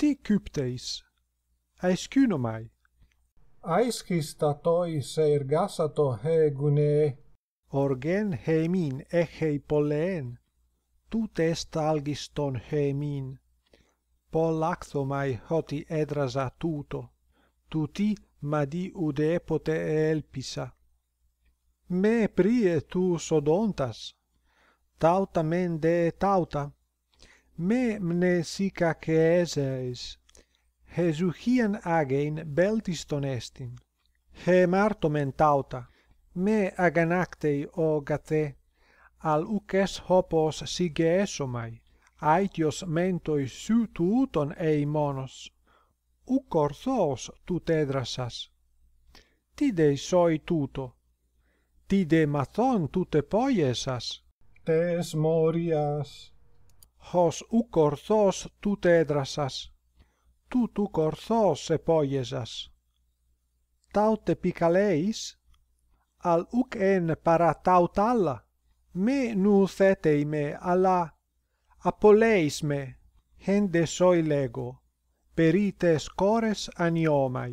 te cupteis aescuno mai aescis tatoi se ergasato he gune orgen hemin e poleen. tu test algiston hemin pol mai hoti edrasa tuto Tuti ti ma di ude pote elpisa me prie tu sodontas tauta men de tauta me mne sic aqueses hesuhian agein beltiston estin he marto mentauta me aganactei ogate, al uques hopos sige esomai aitios mentoi su touton ei monos u corzos tu tedrasas soi tuto. Tide de mathon tu te morias hos u corzos tu tedrasas tu tu corzos e poiesas taut e picaleis al uc en para taut alla me nu sete me alla apoleis me hende soi lego perite scores aniomai